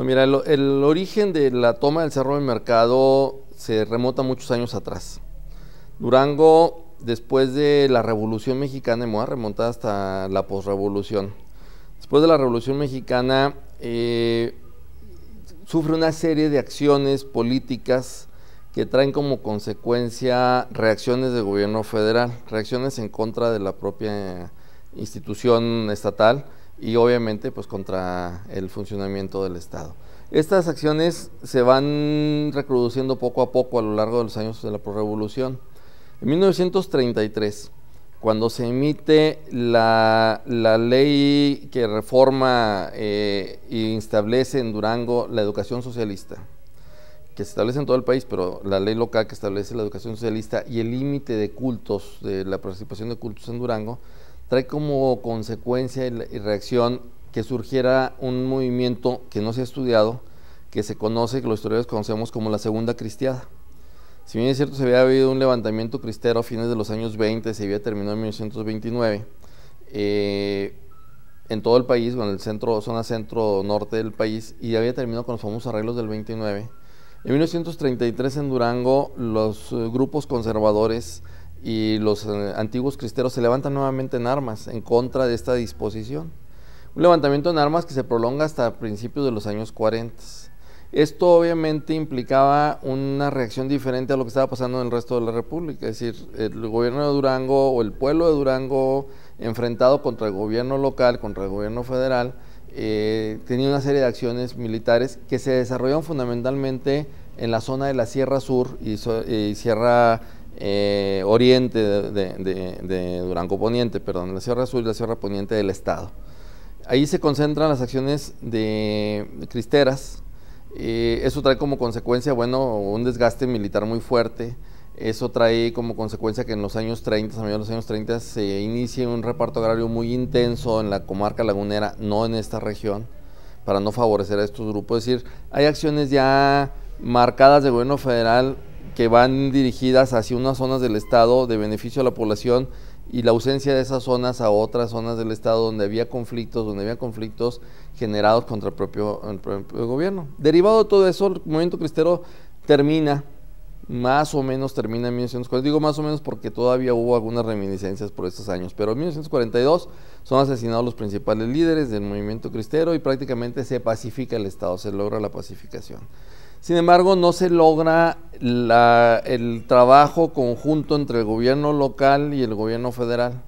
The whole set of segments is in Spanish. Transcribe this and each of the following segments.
mira, el, origen de la toma del Cerro del Mercado se remonta muchos años atrás. Durango, después de la Revolución Mexicana, me voy hasta la posrevolución. Después de la Revolución Mexicana, eh, sufre una serie de acciones políticas que traen como consecuencia reacciones del gobierno federal, reacciones en contra de la propia institución estatal y obviamente pues contra el funcionamiento del Estado. Estas acciones se van reproduciendo poco a poco a lo largo de los años de la revolución. En 1933, cuando se emite la, ley que reforma e y establece en Durango la educación socialista, que se establece en todo el país, pero la ley local que establece la educación socialista y el límite de cultos, de la participación de cultos en Durango, trae como consecuencia y reacción que surgiera un movimiento que no se ha estudiado, que se conoce, que los historiadores conocemos como la Segunda Cristiada. Si bien es cierto, se había habido un levantamiento cristero a fines de los años 20, se había terminado en 1929, eh, en todo el país, en el centro, zona centro-norte del país, y había terminado con los famosos arreglos del 29. En 1933 en Durango, los eh, grupos conservadores y los eh, antiguos cristeros se levantan nuevamente en armas en contra de esta disposición. Un levantamiento en armas que se prolonga hasta principios de los años 40. Esto obviamente implicaba una reacción diferente a lo que estaba pasando en el resto de la República, es decir, el gobierno de Durango o el pueblo de Durango enfrentado contra el gobierno local, contra el gobierno federal, eh, tenía una serie de acciones militares que se desarrollaron fundamentalmente en la zona de la Sierra Sur y, Sierra eh, oriente de, de, Durango Poniente, perdón, la Sierra Sur y la Sierra Poniente del Estado. Ahí se concentran las acciones de cristeras. Eh, eso trae como consecuencia, bueno, un desgaste militar muy fuerte. Eso trae como consecuencia que en los años 30, a mediados de los años 30, se inicie un reparto agrario muy intenso en la comarca lagunera, no en esta región, para no favorecer a estos grupos. Es decir, hay acciones ya marcadas de gobierno federal que van dirigidas hacia unas zonas del Estado de beneficio a la población y la ausencia de esas zonas a otras zonas del Estado donde había conflictos, donde había conflictos generados contra el propio, gobierno. Derivado de todo eso, el movimiento cristero termina, más o menos termina en 1942, Digo más o menos porque todavía hubo algunas reminiscencias por estos años, pero en 1942 son asesinados los principales líderes del movimiento cristero y prácticamente se pacifica el Estado, se logra la pacificación. Sin embargo, no se logra el trabajo conjunto entre el gobierno local y el gobierno federal.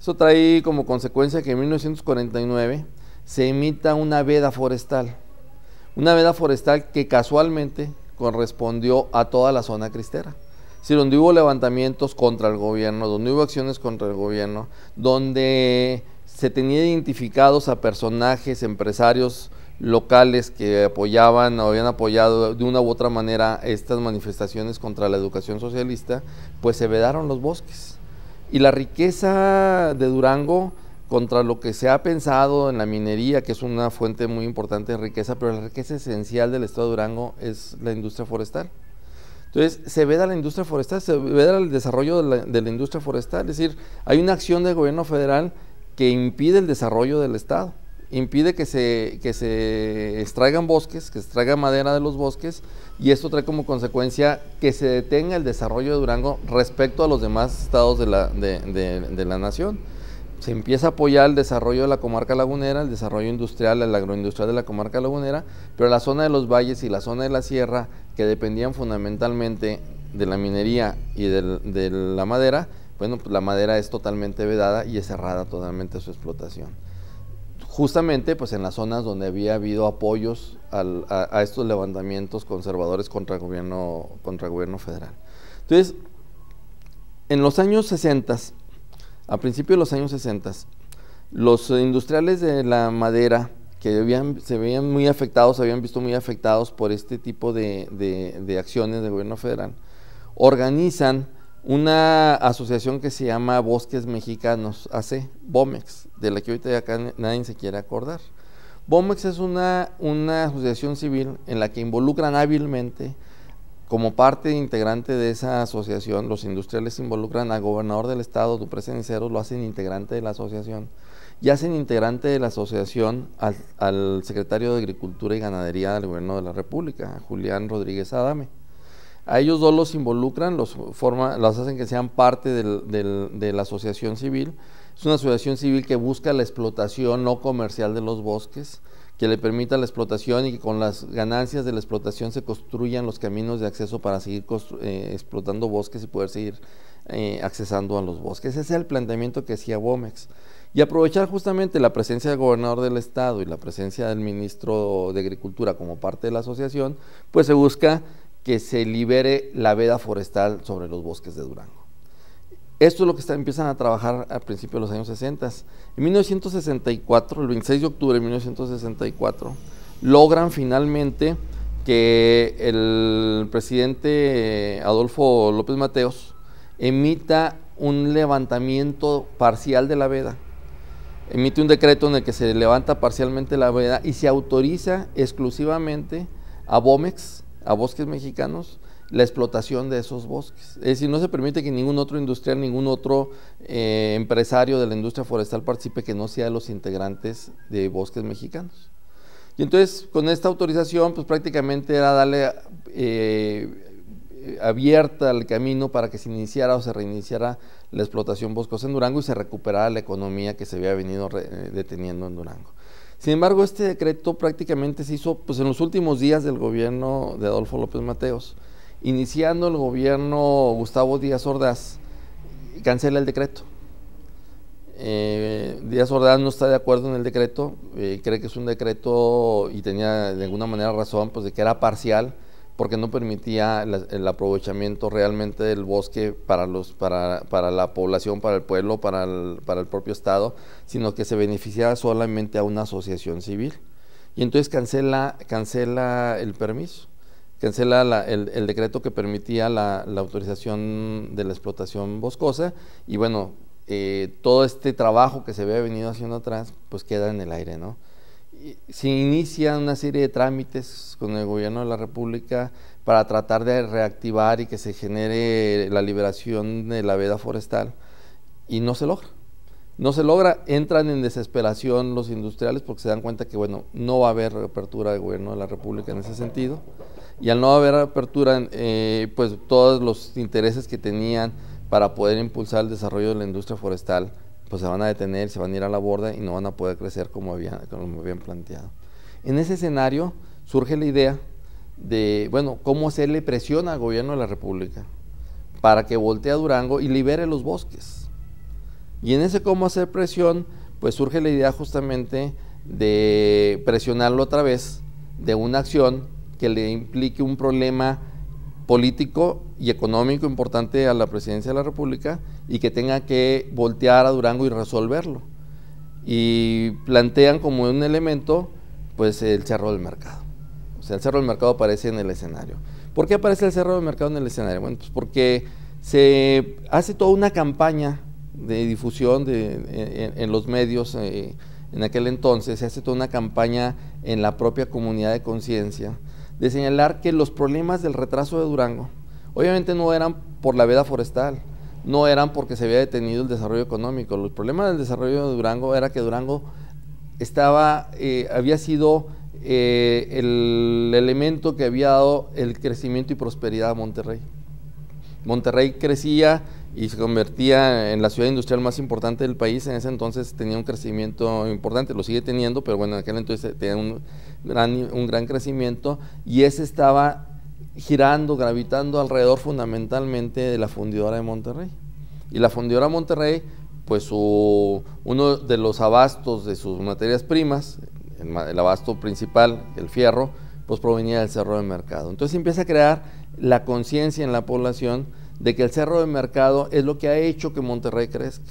Eso trae como consecuencia que en 1949 se emita una veda forestal, una veda forestal que casualmente correspondió a toda la zona cristera. Si donde hubo levantamientos contra el gobierno, donde hubo acciones contra el gobierno, donde se tenía identificados a personajes, empresarios, locales que apoyaban o habían apoyado de una u otra manera estas manifestaciones contra la educación socialista, pues se vedaron los bosques. Y la riqueza de Durango contra lo que se ha pensado en la minería, que es una fuente muy importante de riqueza, pero la riqueza esencial del estado de Durango es la industria forestal. Entonces, se veda la industria forestal, se veda el desarrollo de la, de la industria forestal, es decir, hay una acción del gobierno federal que impide el desarrollo del estado impide que se, extraigan bosques, que se extraiga madera de los bosques, y esto trae como consecuencia que se detenga el desarrollo de Durango respecto a los demás estados de la, la nación. Se empieza a apoyar el desarrollo de la comarca lagunera, el desarrollo industrial, el agroindustrial de la comarca lagunera, pero la zona de los valles y la zona de la sierra, que dependían fundamentalmente de la minería y de la madera, bueno, pues la madera es totalmente vedada y es cerrada totalmente su explotación justamente pues en las zonas donde había habido apoyos a, estos levantamientos conservadores contra gobierno, contra gobierno federal. Entonces, en los años 60, a principios de los años 60, los industriales de la madera que habían, se veían muy afectados, se habían visto muy afectados por este tipo de, de, de acciones del gobierno federal, organizan una asociación que se llama Bosques Mexicanos, hace Bomex, de la que ahorita acá nadie se quiere acordar. Bomex es una, una asociación civil en la que involucran hábilmente, como parte integrante de esa asociación, los industriales involucran al gobernador del estado, tu presidente lo hacen integrante de la asociación, y hacen integrante de la asociación al, al secretario de Agricultura y Ganadería del gobierno de la República, Julián Rodríguez Adame. A ellos dos los involucran, los, forma, los hacen que sean parte de la asociación civil. Es una asociación civil que busca la explotación no comercial de los bosques, que le permita la explotación y que con las ganancias de la explotación se construyan los caminos de acceso para seguir eh, explotando bosques y poder seguir eh, accesando a los bosques. Ese es el planteamiento que hacía Bomex. Y aprovechar justamente la presencia del gobernador del estado y la presencia del ministro de Agricultura como parte de la asociación, pues se busca que se libere la veda forestal sobre los bosques de Durango. Esto es lo que empiezan a trabajar a principios de los años 60. En 1964, el 26 de octubre de 1964, logran finalmente que el presidente eh, Adolfo López Mateos emita un levantamiento parcial de la veda. Emite un decreto en el que se levanta parcialmente la veda y se autoriza exclusivamente a Bomex a bosques mexicanos la explotación de esos bosques. Es decir, no se permite que ningún otro industrial, ningún otro eh, empresario de la industria forestal participe que no sea de los integrantes de bosques mexicanos. Y entonces, con esta autorización, pues prácticamente era darle eh, eh, abierta el camino para que se iniciara o se reiniciara la explotación boscosa en Durango y se recuperara la economía que se había venido eh, deteniendo en Durango. Sin embargo, este decreto prácticamente se hizo pues, en los últimos días del gobierno de Adolfo López Mateos. Iniciando el gobierno Gustavo Díaz Ordaz, cancela el decreto. Eh, Díaz Ordaz no está de acuerdo en el decreto, eh, cree que es un decreto y tenía de alguna manera razón, pues de que era parcial, porque no permitía el aprovechamiento realmente del bosque para, los, para, para la población, para el pueblo, para el, propio Estado, sino que se beneficiaba solamente a una asociación civil. Y entonces cancela, cancela el permiso, cancela el, decreto que permitía la, autorización de la explotación boscosa y bueno, eh, todo este trabajo que se había venido haciendo atrás, pues queda en el aire, ¿no? se inician una serie de trámites con el gobierno de la República para tratar de reactivar y que se genere la liberación de la veda forestal y no se logra. No se logra, entran en desesperación los industriales porque se dan cuenta que bueno, no va a haber apertura del gobierno de la República en ese sentido. Y al no haber apertura, eh, pues todos los intereses que tenían para poder impulsar el desarrollo de la industria forestal pues se van a detener, se van a ir a la borda y no van a poder crecer como habían, como habían planteado. En ese escenario surge la idea de, bueno, cómo se le presiona al gobierno de la República para que voltee a Durango y libere los bosques. Y en ese cómo hacer presión, pues surge la idea justamente de presionarlo otra vez de una acción que le implique un problema político y económico importante a la presidencia de la República y que tenga que voltear a Durango y resolverlo. Y plantean como un elemento, pues, el cerro del mercado. O sea, el cerro del mercado aparece en el escenario. ¿Por qué aparece el cerro del mercado en el escenario? Bueno, pues porque se hace toda una campaña de difusión en, los medios eh, en aquel entonces, se hace toda una campaña en la propia comunidad de conciencia de señalar que los problemas del retraso de Durango obviamente no eran por la veda forestal, no eran porque se había detenido el desarrollo económico. Los problemas del desarrollo de Durango era que Durango estaba, eh, había sido eh, el elemento que había dado el crecimiento y prosperidad a Monterrey. Monterrey crecía y se convertía en la ciudad industrial más importante del país. En ese entonces tenía un crecimiento importante, lo sigue teniendo, pero bueno, en aquel entonces tenía un gran, crecimiento y ese estaba girando, gravitando alrededor fundamentalmente de la fundidora de Monterrey. Y la fundidora de Monterrey, pues uno de los abastos de sus materias primas, el, abasto principal, el fierro, pues provenía del cerro de mercado. Entonces empieza a crear la conciencia en la población de que el cerro de mercado es lo que ha hecho que Monterrey crezca.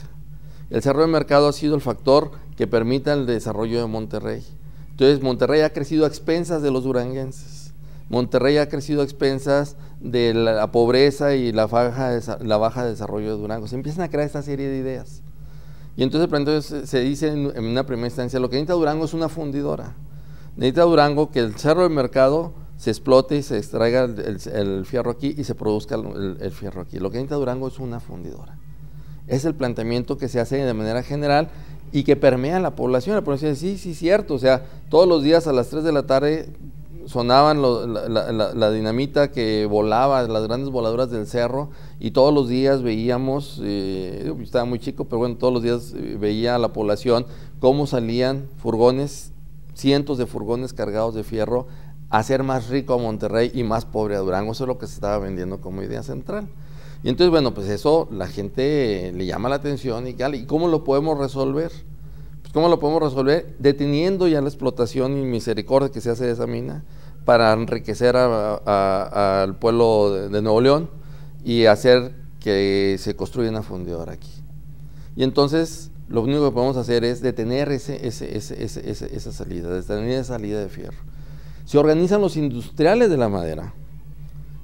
El cerro de mercado ha sido el factor que permita el desarrollo de Monterrey. Entonces Monterrey ha crecido a expensas de los duranguenses. Monterrey ha crecido a expensas de la, pobreza y la, baja, la baja de desarrollo de Durango. Se empiezan a crear esta serie de ideas. Y entonces, se dice en, en una primera instancia, lo que necesita Durango es una fundidora. Necesita Durango que el cerro de mercado se explote y se extraiga el, fierro aquí y se produzca el, fierro aquí. Lo que necesita Durango es una fundidora. Es el planteamiento que se hace de manera general y que permea a la población. La población dice, sí, sí, cierto. O sea, todos los días a las 3 de la tarde sonaban la, dinamita que volaba, las grandes voladoras del cerro, y todos los días veíamos, eh, estaba muy chico, pero bueno, todos los días eh, veía a la población cómo salían furgones, cientos de furgones cargados de fierro hacer más rico a Monterrey y más pobre a Durango. Eso es lo que se estaba vendiendo como idea central. Y entonces, bueno, pues eso la gente le llama la atención y ¿Y cómo lo podemos resolver? Pues, cómo lo podemos resolver deteniendo ya la explotación y misericordia que se hace de esa mina para enriquecer al pueblo de, Nuevo León y hacer que se construya una fundidora aquí. Y entonces lo único que podemos hacer es detener ese, ese, ese, esa salida, detener esa salida de fierro. Se organizan los industriales de la madera.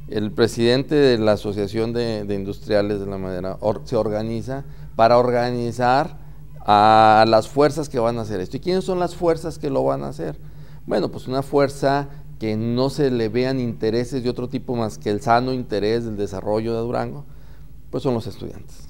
El presidente de la Asociación de, Industriales de la Madera se organiza para organizar a las fuerzas que van a hacer esto. ¿Y quiénes son las fuerzas que lo van a hacer? Bueno, pues una fuerza que no se le vean intereses de otro tipo más que el sano interés del desarrollo de Durango, pues son los estudiantes.